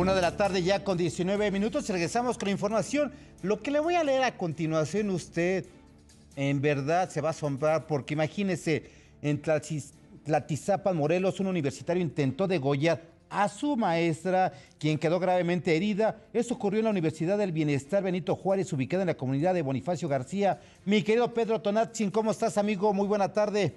Una de la tarde ya con 19 minutos regresamos con información. Lo que le voy a leer a continuación usted en verdad se va a asombrar porque imagínese, en Tlatizapa, Morelos, un universitario intentó degollar a su maestra, quien quedó gravemente herida. Eso ocurrió en la Universidad del Bienestar Benito Juárez, ubicada en la comunidad de Bonifacio García. Mi querido Pedro Tonatzin, ¿cómo estás, amigo? Muy buena tarde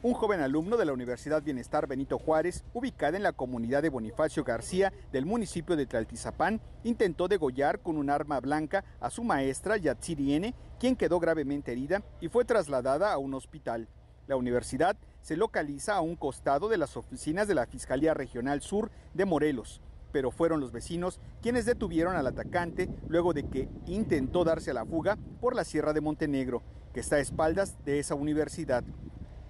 un joven alumno de la Universidad Bienestar Benito Juárez, ubicada en la comunidad de Bonifacio García del municipio de Tlaltizapán, intentó degollar con un arma blanca a su maestra Yatsiri quien quedó gravemente herida y fue trasladada a un hospital. La universidad se localiza a un costado de las oficinas de la Fiscalía Regional Sur de Morelos, pero fueron los vecinos quienes detuvieron al atacante luego de que intentó darse a la fuga por la Sierra de Montenegro, que está a espaldas de esa universidad.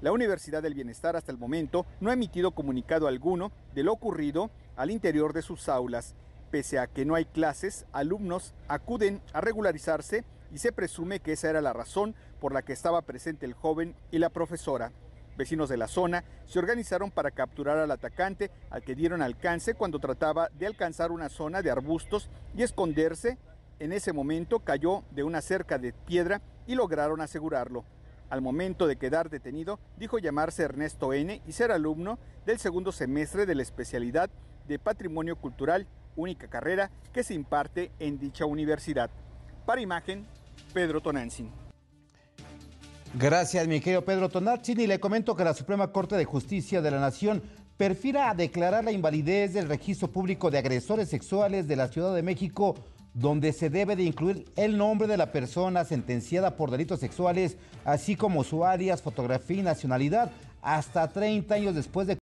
La Universidad del Bienestar hasta el momento no ha emitido comunicado alguno de lo ocurrido al interior de sus aulas. Pese a que no hay clases, alumnos acuden a regularizarse y se presume que esa era la razón por la que estaba presente el joven y la profesora. Vecinos de la zona se organizaron para capturar al atacante al que dieron alcance cuando trataba de alcanzar una zona de arbustos y esconderse. En ese momento cayó de una cerca de piedra y lograron asegurarlo. Al momento de quedar detenido, dijo llamarse Ernesto N. y ser alumno del segundo semestre de la especialidad de Patrimonio Cultural, única carrera que se imparte en dicha universidad. Para imagen, Pedro Tonantzin. Gracias, mi querido Pedro Tonantzin. Y le comento que la Suprema Corte de Justicia de la Nación perfira a declarar la invalidez del registro público de agresores sexuales de la Ciudad de México donde se debe de incluir el nombre de la persona sentenciada por delitos sexuales, así como su área fotografía y nacionalidad, hasta 30 años después de